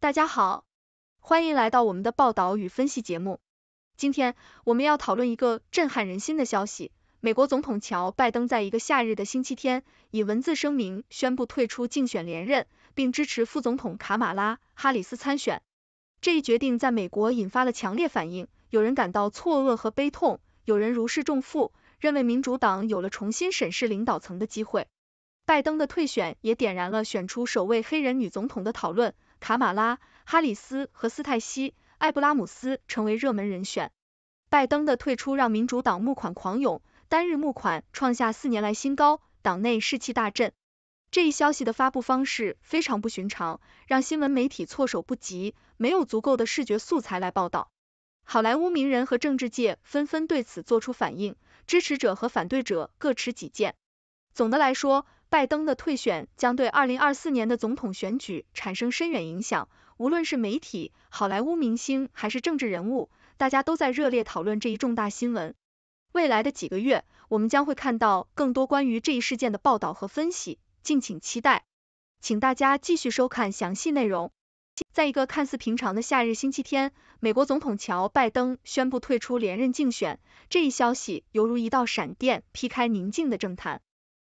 大家好，欢迎来到我们的报道与分析节目。今天我们要讨论一个震撼人心的消息：美国总统乔拜登在一个夏日的星期天，以文字声明宣布退出竞选连任，并支持副总统卡马拉·哈里斯参选。这一决定在美国引发了强烈反应，有人感到错愕和悲痛，有人如释重负，认为民主党有了重新审视领导层的机会。拜登的退选也点燃了选出首位黑人女总统的讨论。卡马拉、哈里斯和斯泰西·艾布拉姆斯成为热门人选。拜登的退出让民主党募款狂涌，单日募款创下四年来新高，党内士气大振。这一消息的发布方式非常不寻常，让新闻媒体措手不及，没有足够的视觉素材来报道。好莱坞名人和政治界纷纷对此做出反应，支持者和反对者各持己见。总的来说，拜登的退选将对2024年的总统选举产生深远影响。无论是媒体、好莱坞明星还是政治人物，大家都在热烈讨论这一重大新闻。未来的几个月，我们将会看到更多关于这一事件的报道和分析，敬请期待。请大家继续收看详细内容。在一个看似平常的夏日星期天，美国总统乔拜登宣布退出连任竞选，这一消息犹如一道闪电劈开宁静的政坛。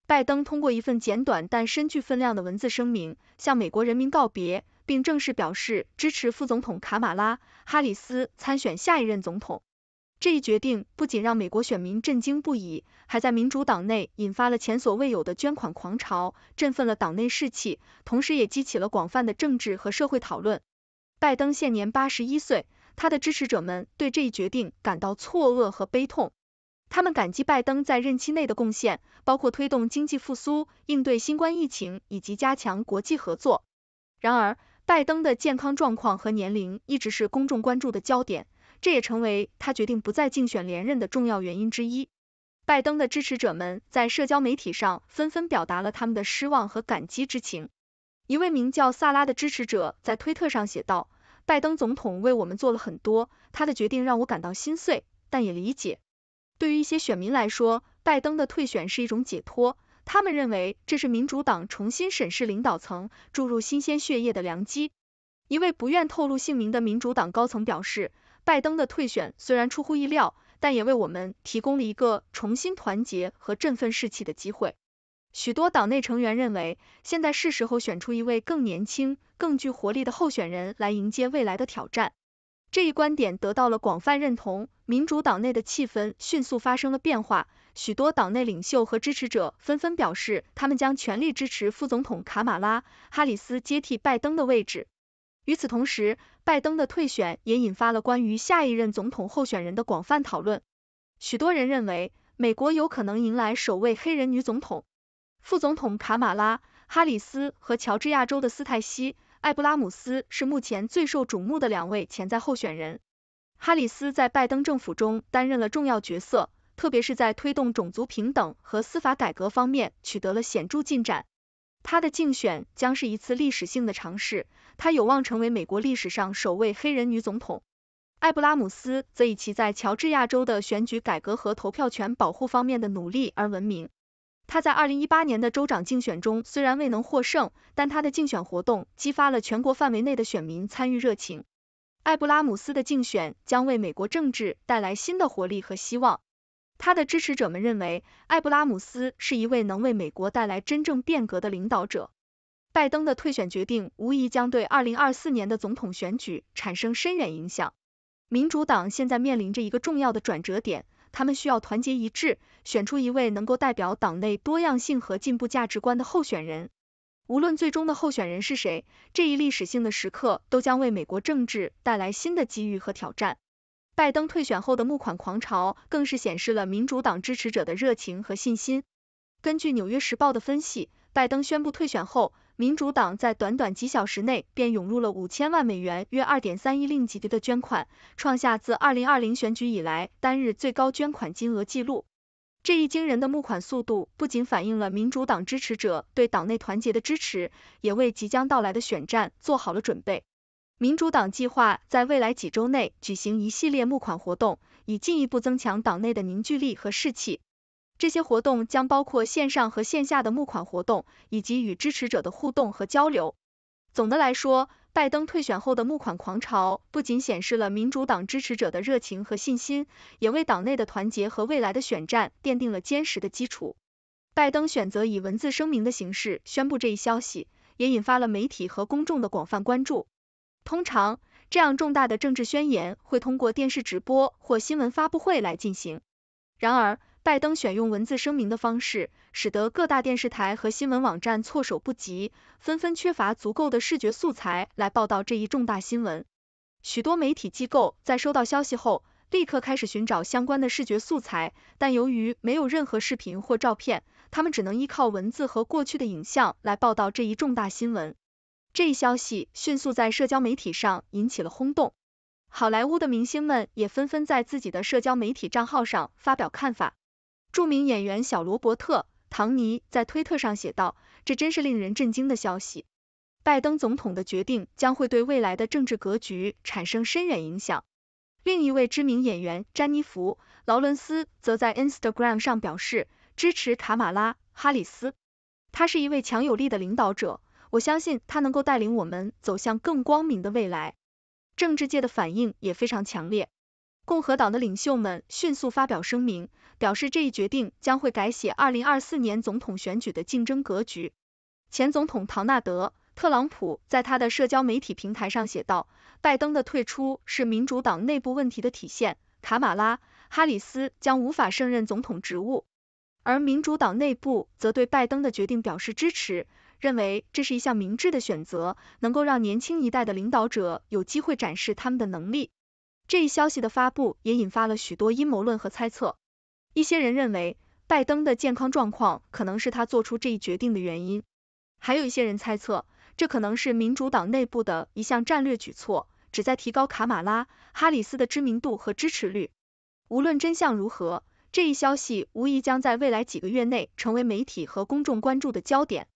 拜登通过一份简短但深具分量的文字声明，向美国人民告别，并正式表示支持副总统卡马拉·哈里斯参选下一任总统。这一决定不仅让美国选民震惊不已，还在民主党内引发了前所未有的捐款狂潮，振奋了党内士气，同时也激起了广泛的政治和社会讨论。拜登现年八十一岁，他的支持者们对这一决定感到错愕和悲痛。他们感激拜登在任期内的贡献，包括推动经济复苏、应对新冠疫情以及加强国际合作。然而，拜登的健康状况和年龄一直是公众关注的焦点，这也成为他决定不再竞选连任的重要原因之一。拜登的支持者们在社交媒体上纷纷表达了他们的失望和感激之情。一位名叫萨拉的支持者在推特上写道：“拜登总统为我们做了很多，他的决定让我感到心碎，但也理解。”对于一些选民来说，拜登的退选是一种解脱。他们认为这是民主党重新审视领导层、注入新鲜血液的良机。一位不愿透露姓名的民主党高层表示：“拜登的退选虽然出乎意料，但也为我们提供了一个重新团结和振奋士气的机会。”许多党内成员认为，现在是时候选出一位更年轻、更具活力的候选人来迎接未来的挑战。这一观点得到了广泛认同。民主党内的气氛迅速发生了变化，许多党内领袖和支持者纷纷表示，他们将全力支持副总统卡马拉·哈里斯接替拜登的位置。与此同时，拜登的退选也引发了关于下一任总统候选人的广泛讨论。许多人认为，美国有可能迎来首位黑人女总统。副总统卡马拉·哈里斯和乔治亚州的斯泰西·艾布拉姆斯是目前最受瞩目的两位潜在候选人。哈里斯在拜登政府中担任了重要角色，特别是在推动种族平等和司法改革方面取得了显著进展。她的竞选将是一次历史性的尝试，她有望成为美国历史上首位黑人女总统。艾布拉姆斯则以其在乔治亚州的选举改革和投票权保护方面的努力而闻名。他在二零一八年的州长竞选中虽然未能获胜，但他的竞选活动激发了全国范围内的选民参与热情。艾布拉姆斯的竞选将为美国政治带来新的活力和希望。他的支持者们认为，艾布拉姆斯是一位能为美国带来真正变革的领导者。拜登的退选决定无疑将对二零二四年的总统选举产生深远影响。民主党现在面临着一个重要的转折点，他们需要团结一致，选出一位能够代表党内多样性和进步价值观的候选人。无论最终的候选人是谁，这一历史性的时刻都将为美国政治带来新的机遇和挑战。拜登退选后的募款狂潮更是显示了民主党支持者的热情和信心。根据《纽约时报》的分析，拜登宣布退选后，民主党在短短几小时内便涌入了五千万美元（约二点三亿令吉）的捐款，创下自二零二零选举以来单日最高捐款金额记录。这一惊人的募款速度不仅反映了民主党支持者对党内团结的支持，也为即将到来的选战做好了准备。民主党计划在未来几周内举行一系列募款活动，以进一步增强党内的凝聚力和士气。这些活动将包括线上和线下的募款活动，以及与支持者的互动和交流。总的来说，拜登退选后的募款狂潮，不仅显示了民主党支持者的热情和信心，也为党内的团结和未来的选战奠定了坚实的基础。拜登选择以文字声明的形式宣布这一消息，也引发了媒体和公众的广泛关注。通常，这样重大的政治宣言会通过电视直播或新闻发布会来进行，然而，拜登选用文字声明的方式。使得各大电视台和新闻网站措手不及，纷纷缺乏足够的视觉素材来报道这一重大新闻。许多媒体机构在收到消息后，立刻开始寻找相关的视觉素材，但由于没有任何视频或照片，他们只能依靠文字和过去的影像来报道这一重大新闻。这一消息迅速在社交媒体上引起了轰动，好莱坞的明星们也纷纷在自己的社交媒体账号上发表看法。著名演员小罗伯特。唐尼在推特上写道：“这真是令人震惊的消息！拜登总统的决定将会对未来的政治格局产生深远影响。”另一位知名演员詹妮弗·劳伦斯则在 Instagram 上表示支持卡马拉·哈里斯，她是一位强有力的领导者，我相信她能够带领我们走向更光明的未来。政治界的反应也非常强烈，共和党的领袖们迅速发表声明。表示这一决定将会改写二零二四年总统选举的竞争格局。前总统唐纳德·特朗普在他的社交媒体平台上写道：“拜登的退出是民主党内部问题的体现，卡马拉·哈里斯将无法胜任总统职务。”而民主党内部则对拜登的决定表示支持，认为这是一项明智的选择，能够让年轻一代的领导者有机会展示他们的能力。这一消息的发布也引发了许多阴谋论和猜测。一些人认为，拜登的健康状况可能是他做出这一决定的原因。还有一些人猜测，这可能是民主党内部的一项战略举措，旨在提高卡马拉·哈里斯的知名度和支持率。无论真相如何，这一消息无疑将在未来几个月内成为媒体和公众关注的焦点。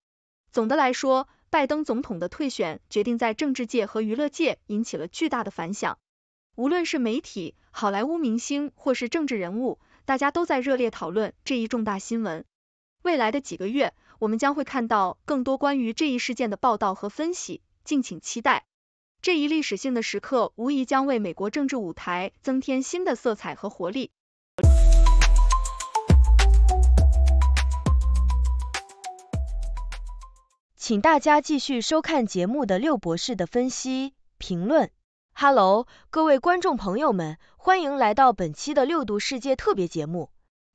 总的来说，拜登总统的退选决定在政治界和娱乐界引起了巨大的反响。无论是媒体、好莱坞明星，或是政治人物。大家都在热烈讨论这一重大新闻。未来的几个月，我们将会看到更多关于这一事件的报道和分析，敬请期待。这一历史性的时刻无疑将为美国政治舞台增添新的色彩和活力。请大家继续收看节目的六博士的分析评论。哈喽，各位观众朋友们，欢迎来到本期的六度世界特别节目。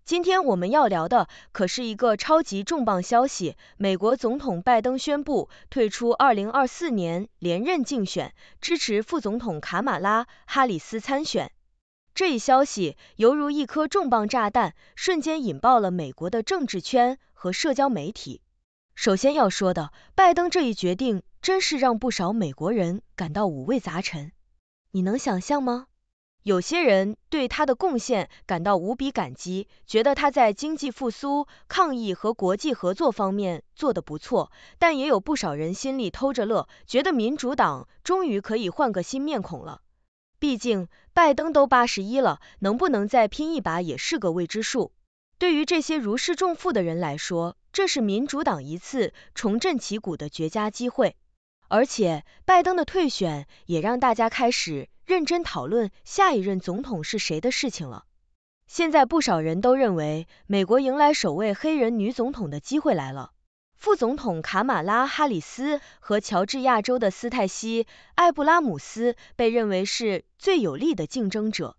今天我们要聊的可是一个超级重磅消息：美国总统拜登宣布退出2024年连任竞选，支持副总统卡马拉·哈里斯参选。这一消息犹如一颗重磅炸弹，瞬间引爆了美国的政治圈和社交媒体。首先要说的，拜登这一决定真是让不少美国人感到五味杂陈。你能想象吗？有些人对他的贡献感到无比感激，觉得他在经济复苏、抗疫和国际合作方面做得不错；但也有不少人心里偷着乐，觉得民主党终于可以换个新面孔了。毕竟拜登都八十一了，能不能再拼一把也是个未知数。对于这些如释重负的人来说，这是民主党一次重振旗鼓的绝佳机会。而且，拜登的退选也让大家开始。认真讨论下一任总统是谁的事情了。现在不少人都认为，美国迎来首位黑人女总统的机会来了。副总统卡马拉·哈里斯和乔治亚州的斯泰西·艾布拉姆斯被认为是最有力的竞争者。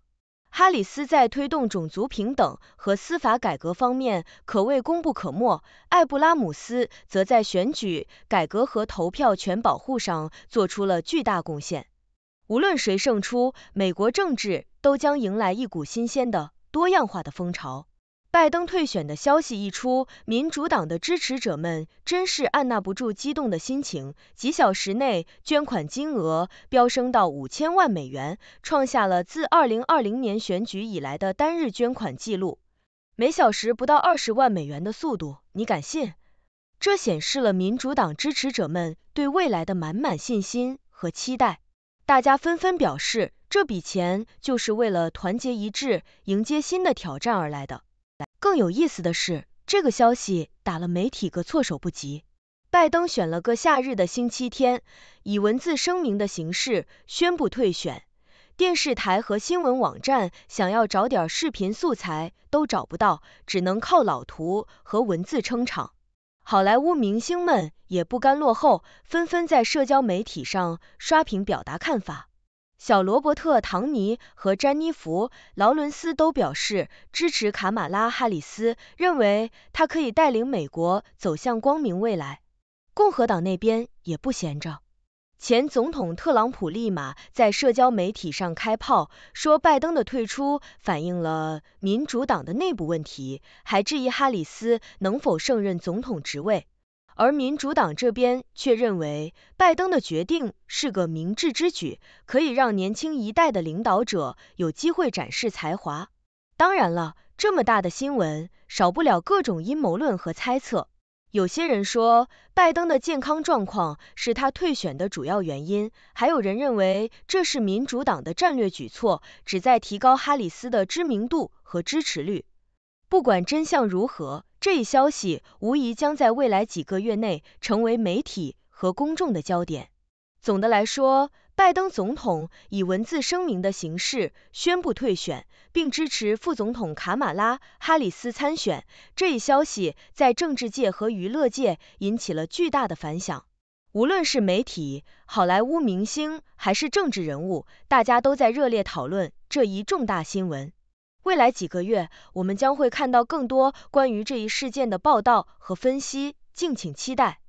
哈里斯在推动种族平等和司法改革方面可谓功不可没，艾布拉姆斯则在选举改革和投票权保护上做出了巨大贡献。无论谁胜出，美国政治都将迎来一股新鲜的、多样化的风潮。拜登退选的消息一出，民主党的支持者们真是按捺不住激动的心情，几小时内捐款金额飙升到五千万美元，创下了自二零二零年选举以来的单日捐款记录，每小时不到二十万美元的速度，你敢信？这显示了民主党支持者们对未来的满满信心和期待。大家纷纷表示，这笔钱就是为了团结一致、迎接新的挑战而来的。更有意思的是，这个消息打了媒体个措手不及。拜登选了个夏日的星期天，以文字声明的形式宣布退选。电视台和新闻网站想要找点视频素材都找不到，只能靠老图和文字撑场。好莱坞明星们也不甘落后，纷纷在社交媒体上刷屏表达看法。小罗伯特·唐尼和詹妮弗·劳伦斯都表示支持卡马拉·哈里斯，认为他可以带领美国走向光明未来。共和党那边也不闲着。前总统特朗普立马在社交媒体上开炮，说拜登的退出反映了民主党的内部问题，还质疑哈里斯能否胜任总统职位。而民主党这边却认为，拜登的决定是个明智之举，可以让年轻一代的领导者有机会展示才华。当然了，这么大的新闻，少不了各种阴谋论和猜测。有些人说，拜登的健康状况是他退选的主要原因；还有人认为，这是民主党的战略举措，旨在提高哈里斯的知名度和支持率。不管真相如何，这一消息无疑将在未来几个月内成为媒体和公众的焦点。总的来说，拜登总统以文字声明的形式宣布退选，并支持副总统卡马拉·哈里斯参选。这一消息在政治界和娱乐界引起了巨大的反响。无论是媒体、好莱坞明星还是政治人物，大家都在热烈讨论这一重大新闻。未来几个月，我们将会看到更多关于这一事件的报道和分析，敬请期待。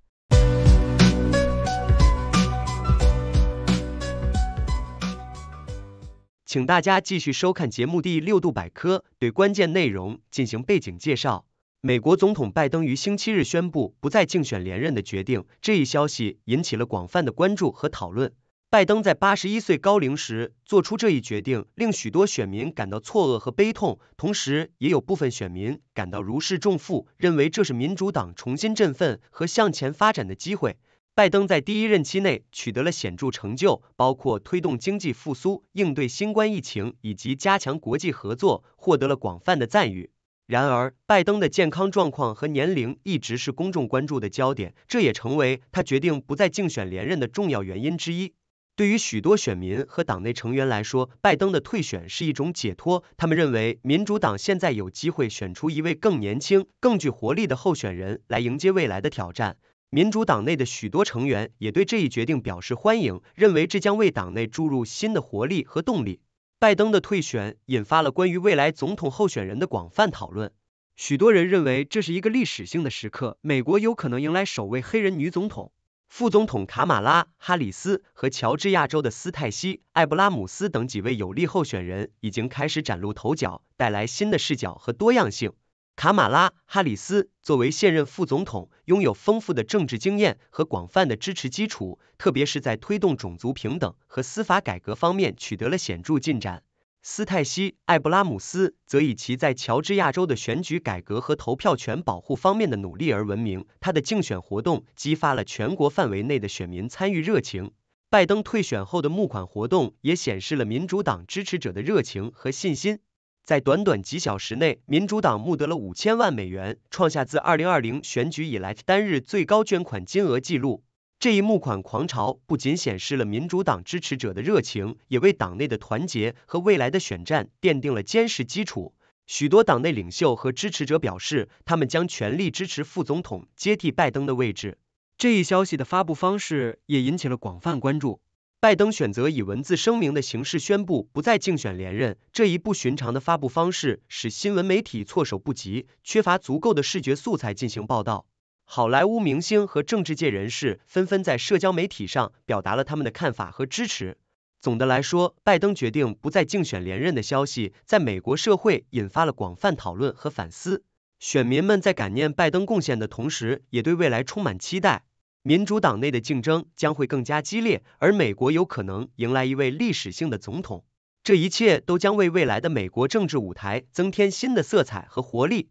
请大家继续收看节目《第六度百科》，对关键内容进行背景介绍。美国总统拜登于星期日宣布不再竞选连任的决定，这一消息引起了广泛的关注和讨论。拜登在八十一岁高龄时做出这一决定，令许多选民感到错愕和悲痛，同时也有部分选民感到如释重负，认为这是民主党重新振奋和向前发展的机会。拜登在第一任期内取得了显著成就，包括推动经济复苏、应对新冠疫情以及加强国际合作，获得了广泛的赞誉。然而，拜登的健康状况和年龄一直是公众关注的焦点，这也成为他决定不再竞选连任的重要原因之一。对于许多选民和党内成员来说，拜登的退选是一种解脱，他们认为民主党现在有机会选出一位更年轻、更具活力的候选人来迎接未来的挑战。民主党内的许多成员也对这一决定表示欢迎，认为这将为党内注入新的活力和动力。拜登的退选引发了关于未来总统候选人的广泛讨论。许多人认为这是一个历史性的时刻，美国有可能迎来首位黑人女总统。副总统卡马拉·哈里斯和乔治亚州的斯泰西·艾布拉姆斯等几位有力候选人已经开始崭露头角，带来新的视角和多样性。卡马拉·哈里斯作为现任副总统，拥有丰富的政治经验和广泛的支持基础，特别是在推动种族平等和司法改革方面取得了显著进展。斯泰西·艾布拉姆斯则以其在乔治亚州的选举改革和投票权保护方面的努力而闻名，他的竞选活动激发了全国范围内的选民参与热情。拜登退选后的募款活动也显示了民主党支持者的热情和信心。在短短几小时内，民主党募得了五千万美元，创下自二零二零选举以来单日最高捐款金额记录。这一募款狂潮不仅显示了民主党支持者的热情，也为党内的团结和未来的选战奠定了坚实基础。许多党内领袖和支持者表示，他们将全力支持副总统接替拜登的位置。这一消息的发布方式也引起了广泛关注。拜登选择以文字声明的形式宣布不再竞选连任，这一不寻常的发布方式使新闻媒体措手不及，缺乏足够的视觉素材进行报道。好莱坞明星和政治界人士纷纷在社交媒体上表达了他们的看法和支持。总的来说，拜登决定不再竞选连任的消息在美国社会引发了广泛讨论和反思。选民们在感念拜登贡献的同时，也对未来充满期待。民主党内的竞争将会更加激烈，而美国有可能迎来一位历史性的总统。这一切都将为未来的美国政治舞台增添新的色彩和活力。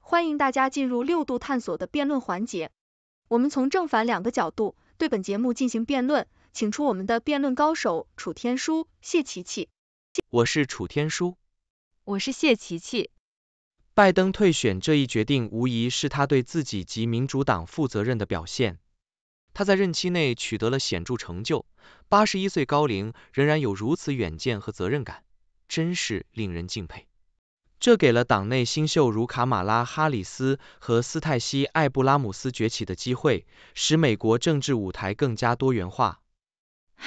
欢迎大家进入六度探索的辩论环节，我们从正反两个角度对本节目进行辩论，请出我们的辩论高手楚天舒、谢琪琪。我是楚天舒。我是谢琪琪。拜登退选这一决定无疑是他对自己及民主党负责任的表现。他在任期内取得了显著成就，八十一岁高龄仍然有如此远见和责任感，真是令人敬佩。这给了党内新秀如卡马拉哈里斯和斯泰西艾布拉姆斯崛起的机会，使美国政治舞台更加多元化。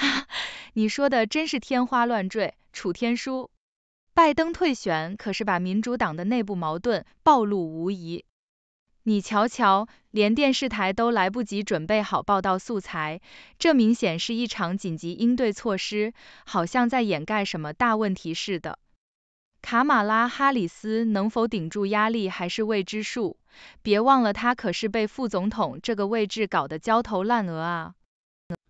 你说的真是天花乱坠，楚天舒。拜登退选可是把民主党的内部矛盾暴露无遗。你瞧瞧，连电视台都来不及准备好报道素材，这明显是一场紧急应对措施，好像在掩盖什么大问题似的。卡马拉哈里斯能否顶住压力还是未知数。别忘了，他可是被副总统这个位置搞得焦头烂额啊。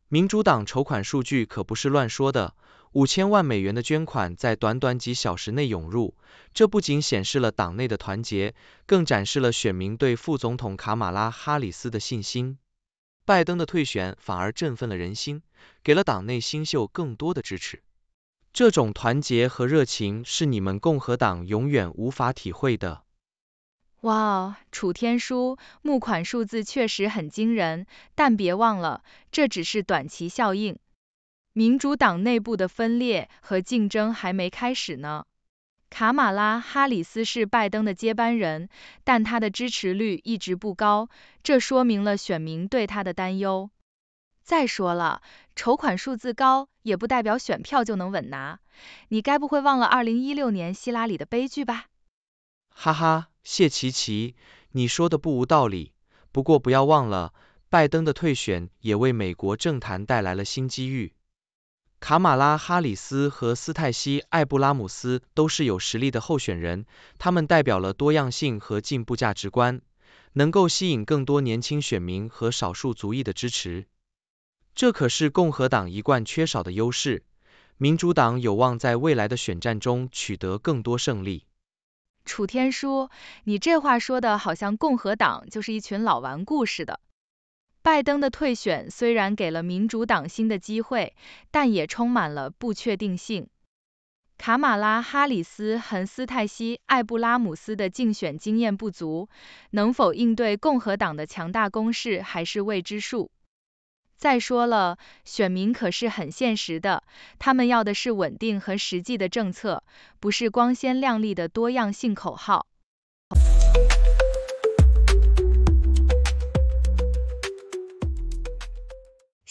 民主党筹款数据可不是乱说的。五千万美元的捐款在短短几小时内涌入，这不仅显示了党内的团结，更展示了选民对副总统卡马拉哈里斯的信心。拜登的退选反而振奋了人心，给了党内新秀更多的支持。这种团结和热情是你们共和党永远无法体会的。哇，楚天舒，募款数字确实很惊人，但别忘了，这只是短期效应。民主党内部的分裂和竞争还没开始呢。卡马拉·哈里斯是拜登的接班人，但他的支持率一直不高，这说明了选民对他的担忧。再说了，筹款数字高也不代表选票就能稳拿。你该不会忘了2016年希拉里的悲剧吧？哈哈，谢琪琪，你说的不无道理。不过不要忘了，拜登的退选也为美国政坛带来了新机遇。卡马拉·哈里斯和斯泰西·艾布拉姆斯都是有实力的候选人，他们代表了多样性和进步价值观，能够吸引更多年轻选民和少数族裔的支持。这可是共和党一贯缺少的优势，民主党有望在未来的选战中取得更多胜利。楚天舒，你这话说的，好像共和党就是一群老顽固似的。拜登的退选虽然给了民主党新的机会，但也充满了不确定性。卡马拉·哈里斯、和斯泰西、艾布拉姆斯的竞选经验不足，能否应对共和党的强大攻势还是未知数。再说了，选民可是很现实的，他们要的是稳定和实际的政策，不是光鲜亮丽的多样性口号。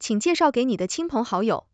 请介绍给你的亲朋好友。